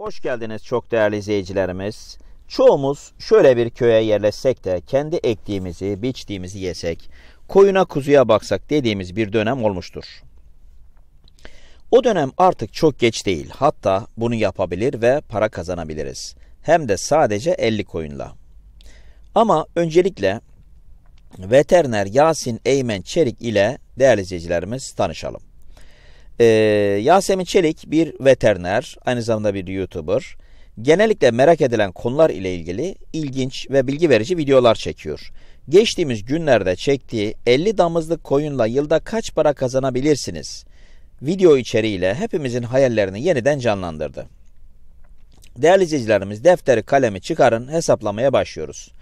Hoş geldiniz çok değerli izleyicilerimiz. Çoğumuz şöyle bir köye yerleşsek de kendi ektiğimizi, biçtiğimizi yesek, koyuna kuzuya baksak dediğimiz bir dönem olmuştur. O dönem artık çok geç değil. Hatta bunu yapabilir ve para kazanabiliriz. Hem de sadece 50 koyunla. Ama öncelikle veteriner Yasin Eymen Çerik ile değerli izleyicilerimiz tanışalım. Ee, Yasemin Çelik bir veteriner, aynı zamanda bir YouTuber. Genellikle merak edilen konular ile ilgili ilginç ve bilgi verici videolar çekiyor. Geçtiğimiz günlerde çektiği 50 damızlık koyunla yılda kaç para kazanabilirsiniz? Video içeriğiyle hepimizin hayallerini yeniden canlandırdı. Değerli izleyicilerimiz defteri kalemi çıkarın hesaplamaya başlıyoruz.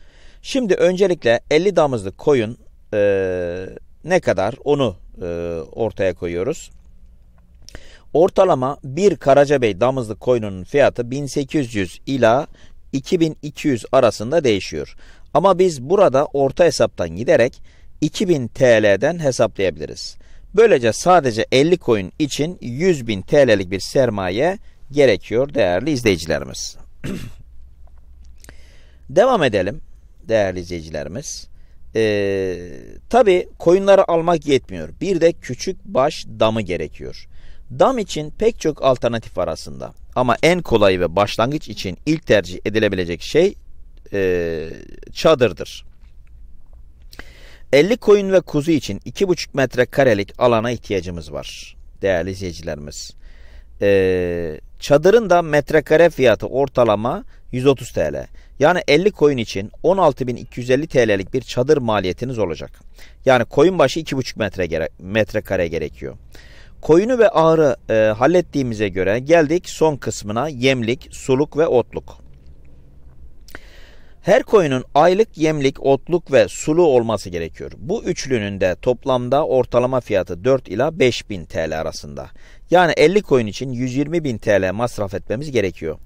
Şimdi öncelikle 50 damızlık koyun e, ne kadar onu e, ortaya koyuyoruz. Ortalama bir Karacabey damızlı koyunun fiyatı 1800 ila 2200 arasında değişiyor. Ama biz burada orta hesaptan giderek 2000 TL'den hesaplayabiliriz. Böylece sadece 50 koyun için 100.000 TL'lik bir sermaye gerekiyor değerli izleyicilerimiz. Devam edelim değerli izleyicilerimiz. Ee, Tabi koyunları almak yetmiyor. Bir de küçük baş damı gerekiyor. Dam için pek çok alternatif var aslında. Ama en kolay ve başlangıç için ilk tercih edilebilecek şey e, çadırdır. 50 koyun ve kuzu için 2,5 metre karelik alana ihtiyacımız var. Değerli izleyicilerimiz. E, çadırın da metrekare fiyatı ortalama 130 TL. Yani 50 koyun için 16.250 TL'lik bir çadır maliyetiniz olacak. Yani koyun başı 2,5 metre gere metrekare gerekiyor. Koyunu ve ağrı e, hallettiğimize göre geldik son kısmına yemlik, suluk ve otluk. Her koyunun aylık yemlik, otluk ve sulu olması gerekiyor. Bu üçlünün de toplamda ortalama fiyatı 4 ila 5000 TL arasında. Yani 50 koyun için 120 bin TL masraf etmemiz gerekiyor.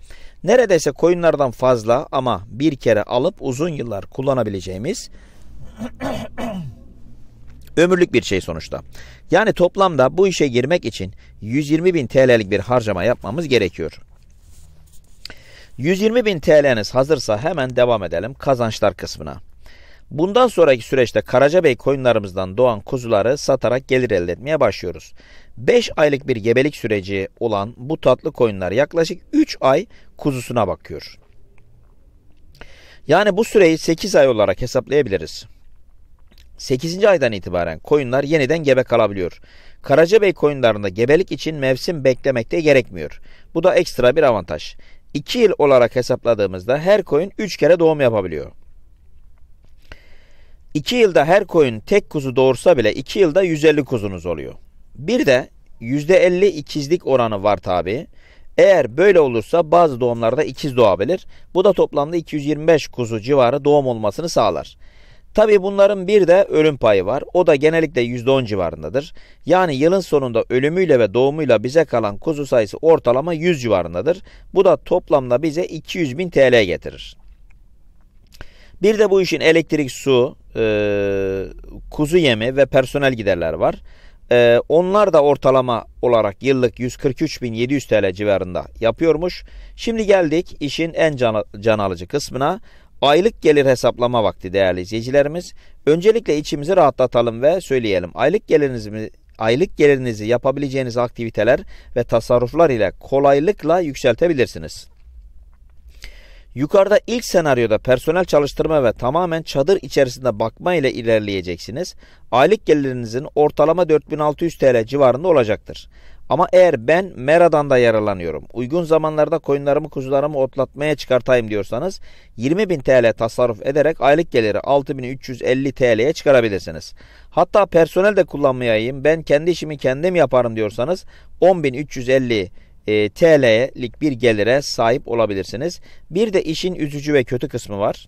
Neredeyse koyunlardan fazla ama bir kere alıp uzun yıllar kullanabileceğimiz Ömürlük bir şey sonuçta. Yani toplamda bu işe girmek için 120 bin TL'lik bir harcama yapmamız gerekiyor. 120 bin TL'niz hazırsa hemen devam edelim kazançlar kısmına. Bundan sonraki süreçte Karacabey koyunlarımızdan doğan kuzuları satarak gelir elde etmeye başlıyoruz. 5 aylık bir gebelik süreci olan bu tatlı koyunlar yaklaşık 3 ay kuzusuna bakıyor. Yani bu süreyi 8 ay olarak hesaplayabiliriz. 8. aydan itibaren koyunlar yeniden gebe kalabiliyor. Karacabey koyunlarında gebelik için mevsim beklemekte gerekmiyor. Bu da ekstra bir avantaj. 2 yıl olarak hesapladığımızda her koyun 3 kere doğum yapabiliyor. 2 yılda her koyun tek kuzu doğursa bile 2 yılda 150 kuzunuz oluyor. Bir de %50 ikizlik oranı var tabi. Eğer böyle olursa bazı doğumlarda ikiz doğabilir. Bu da toplamda 225 kuzu civarı doğum olmasını sağlar. Tabi bunların bir de ölüm payı var. O da genellikle %10 civarındadır. Yani yılın sonunda ölümüyle ve doğumuyla bize kalan kuzu sayısı ortalama 100 civarındadır. Bu da toplamda bize 200 bin TL getirir. Bir de bu işin elektrik, su, e, kuzu yemi ve personel giderler var. E, onlar da ortalama olarak yıllık 143.700 TL civarında yapıyormuş. Şimdi geldik işin en can, can alıcı kısmına. Aylık gelir hesaplama vakti değerli izleyicilerimiz. Öncelikle içimizi rahatlatalım ve söyleyelim. Aylık gelirinizi aylık gelirinizi yapabileceğiniz aktiviteler ve tasarruflar ile kolaylıkla yükseltebilirsiniz. Yukarıda ilk senaryoda personel çalıştırma ve tamamen çadır içerisinde bakma ile ilerleyeceksiniz. Aylık gelirinizin ortalama 4600 TL civarında olacaktır. Ama eğer ben meradan da yaralanıyorum, uygun zamanlarda koyunlarımı kuzularımı otlatmaya çıkartayım diyorsanız 20.000 TL tasarruf ederek aylık geliri 6.350 TL'ye çıkarabilirsiniz. Hatta personel de kullanmayayım ben kendi işimi kendim yaparım diyorsanız 10.350 e, TL'lik bir gelire sahip olabilirsiniz. Bir de işin üzücü ve kötü kısmı var.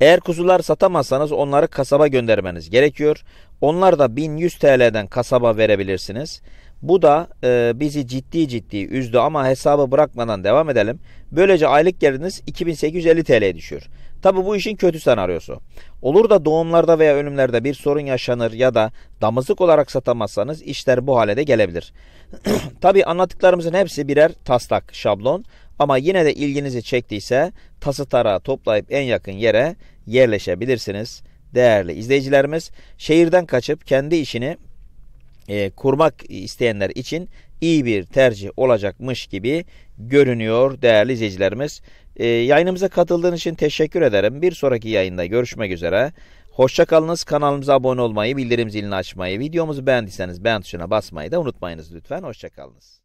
Eğer kuzular satamazsanız onları kasaba göndermeniz gerekiyor. Onlar da 1100 TL'den kasaba verebilirsiniz. Bu da e, bizi ciddi ciddi üzdü ama hesabı bırakmadan devam edelim. Böylece aylık geliriniz 2850 TL'ye düşüyor. Tabi bu işin kötü senaryosu. Olur da doğumlarda veya ölümlerde bir sorun yaşanır ya da damızlık olarak satamazsanız işler bu hale de gelebilir. Tabi anlattıklarımızın hepsi birer taslak, şablon. Ama yine de ilginizi çektiyse tası tarağı toplayıp en yakın yere yerleşebilirsiniz. Değerli izleyicilerimiz şehirden kaçıp kendi işini e, kurmak isteyenler için iyi bir tercih olacakmış gibi görünüyor değerli izleyicilerimiz. E, yayınımıza katıldığınız için teşekkür ederim. Bir sonraki yayında görüşmek üzere. Hoşçakalınız. Kanalımıza abone olmayı, bildirim zilini açmayı, videomuzu beğendiyseniz beğen tuşuna basmayı da unutmayınız lütfen. Hoşçakalınız.